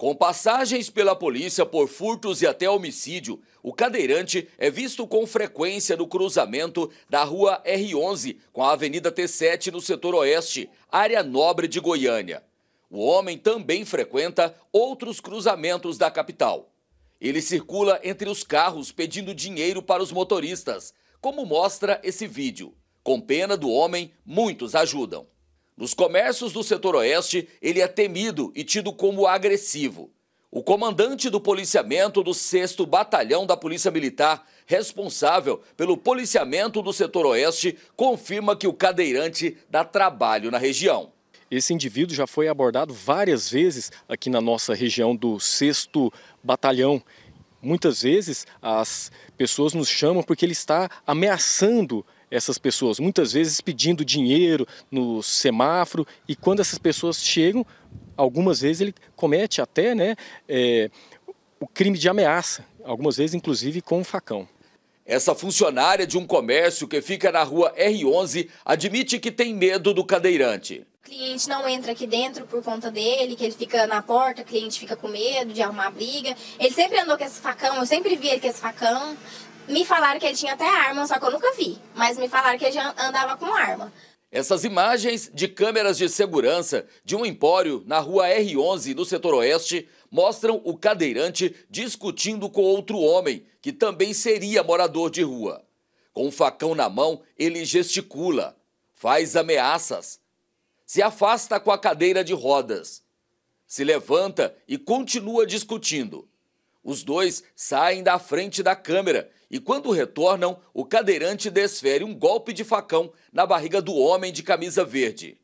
Com passagens pela polícia por furtos e até homicídio, o cadeirante é visto com frequência no cruzamento da rua R11 com a Avenida T7 no setor oeste, área nobre de Goiânia. O homem também frequenta outros cruzamentos da capital. Ele circula entre os carros pedindo dinheiro para os motoristas, como mostra esse vídeo. Com pena do homem, muitos ajudam. Nos comércios do setor oeste, ele é temido e tido como agressivo. O comandante do policiamento do 6 Batalhão da Polícia Militar, responsável pelo policiamento do setor oeste, confirma que o cadeirante dá trabalho na região. Esse indivíduo já foi abordado várias vezes aqui na nossa região do 6 Batalhão. Muitas vezes as pessoas nos chamam porque ele está ameaçando essas pessoas, muitas vezes pedindo dinheiro no semáforo, e quando essas pessoas chegam, algumas vezes ele comete até né, é, o crime de ameaça, algumas vezes inclusive com um facão. Essa funcionária de um comércio que fica na rua R11 admite que tem medo do cadeirante. O cliente não entra aqui dentro por conta dele, que ele fica na porta, o cliente fica com medo de arrumar briga. Ele sempre andou com esse facão, eu sempre vi ele com esse facão. Me falaram que ele tinha até arma, só que eu nunca vi. Mas me falaram que ele andava com arma. Essas imagens de câmeras de segurança de um empório na rua R11, no setor oeste, mostram o cadeirante discutindo com outro homem, que também seria morador de rua. Com um facão na mão, ele gesticula, faz ameaças, se afasta com a cadeira de rodas, se levanta e continua discutindo. Os dois saem da frente da câmera e, quando retornam, o cadeirante desfere um golpe de facão na barriga do homem de camisa verde.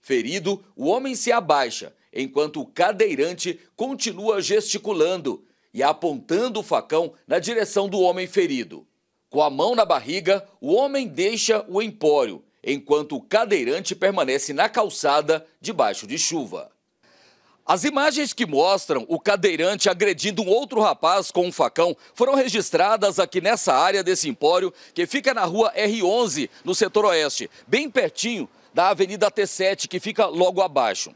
Ferido, o homem se abaixa, enquanto o cadeirante continua gesticulando e apontando o facão na direção do homem ferido. Com a mão na barriga, o homem deixa o empório, enquanto o cadeirante permanece na calçada debaixo de chuva. As imagens que mostram o cadeirante agredindo um outro rapaz com um facão foram registradas aqui nessa área desse empório, que fica na rua R11, no setor oeste, bem pertinho da Avenida T7, que fica logo abaixo.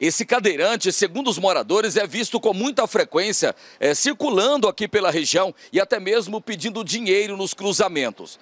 Esse cadeirante, segundo os moradores, é visto com muita frequência é, circulando aqui pela região e até mesmo pedindo dinheiro nos cruzamentos.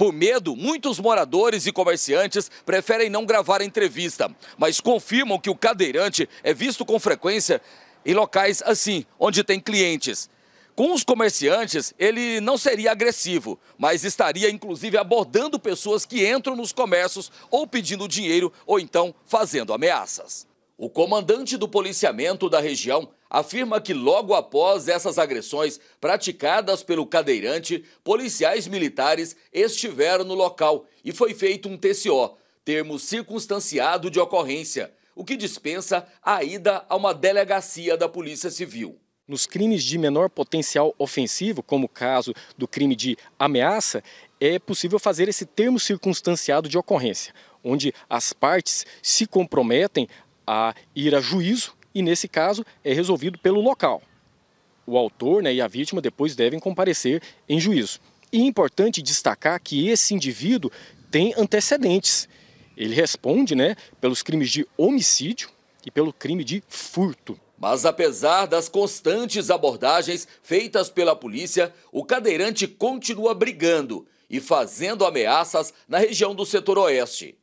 Por medo, muitos moradores e comerciantes preferem não gravar a entrevista, mas confirmam que o cadeirante é visto com frequência em locais assim, onde tem clientes. Com os comerciantes, ele não seria agressivo, mas estaria inclusive abordando pessoas que entram nos comércios ou pedindo dinheiro ou então fazendo ameaças. O comandante do policiamento da região afirma que logo após essas agressões praticadas pelo cadeirante, policiais militares estiveram no local e foi feito um TCO, termo circunstanciado de ocorrência, o que dispensa a ida a uma delegacia da Polícia Civil. Nos crimes de menor potencial ofensivo, como o caso do crime de ameaça, é possível fazer esse termo circunstanciado de ocorrência, onde as partes se comprometem a ir a juízo e, nesse caso, é resolvido pelo local. O autor né, e a vítima depois devem comparecer em juízo. E é importante destacar que esse indivíduo tem antecedentes. Ele responde né, pelos crimes de homicídio e pelo crime de furto. Mas apesar das constantes abordagens feitas pela polícia, o cadeirante continua brigando e fazendo ameaças na região do setor oeste.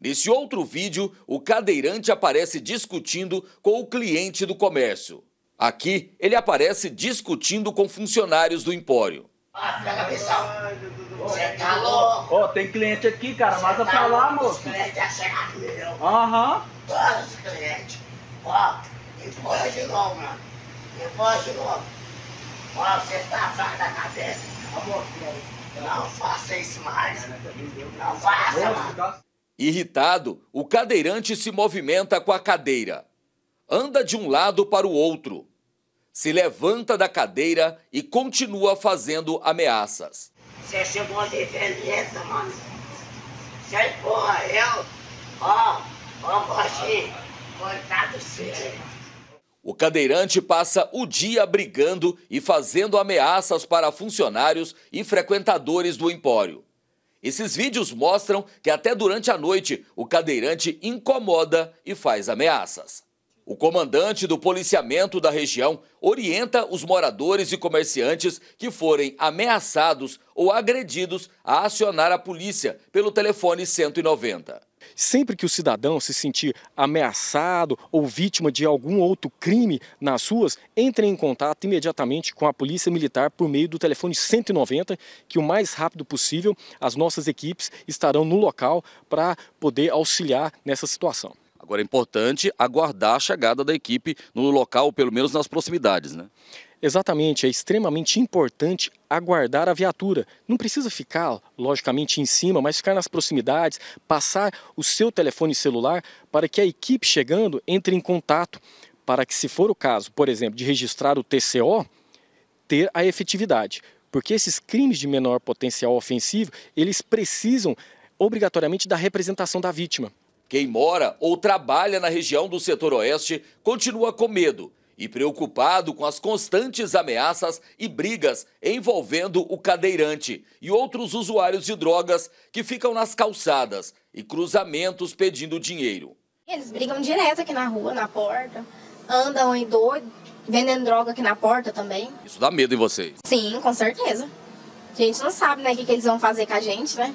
Nesse outro vídeo, o cadeirante aparece discutindo com o cliente do comércio. Aqui, ele aparece discutindo com funcionários do empório. Ah, pega a Você tá louco. Ó, oh, tem cliente aqui, cara. Mas Mata tá pra lá, moço. Os cliente é Aham. Todos os clientes. Ó, empurra de novo, mano. Empurra de novo. Ó, você tá fraco da cabeça. Amor, não faça isso mais. Não faça, mano. Tá Irritado, o cadeirante se movimenta com a cadeira, anda de um lado para o outro, se levanta da cadeira e continua fazendo ameaças. Você mano. porra, eu. Ó, O cadeirante passa o dia brigando e fazendo ameaças para funcionários e frequentadores do empório. Esses vídeos mostram que até durante a noite o cadeirante incomoda e faz ameaças. O comandante do policiamento da região orienta os moradores e comerciantes que forem ameaçados ou agredidos a acionar a polícia pelo telefone 190. Sempre que o cidadão se sentir ameaçado ou vítima de algum outro crime nas ruas, entre em contato imediatamente com a Polícia Militar por meio do telefone 190, que o mais rápido possível as nossas equipes estarão no local para poder auxiliar nessa situação. Agora é importante aguardar a chegada da equipe no local, pelo menos nas proximidades, né? Exatamente, é extremamente importante aguardar a viatura. Não precisa ficar, logicamente, em cima, mas ficar nas proximidades, passar o seu telefone celular para que a equipe chegando entre em contato, para que, se for o caso, por exemplo, de registrar o TCO, ter a efetividade. Porque esses crimes de menor potencial ofensivo, eles precisam obrigatoriamente da representação da vítima. Quem mora ou trabalha na região do setor oeste continua com medo e preocupado com as constantes ameaças e brigas envolvendo o cadeirante e outros usuários de drogas que ficam nas calçadas e cruzamentos pedindo dinheiro. Eles brigam direto aqui na rua, na porta, andam em doido, vendendo droga aqui na porta também. Isso dá medo em vocês? Sim, com certeza. A gente não sabe, né, o que, que eles vão fazer com a gente, né?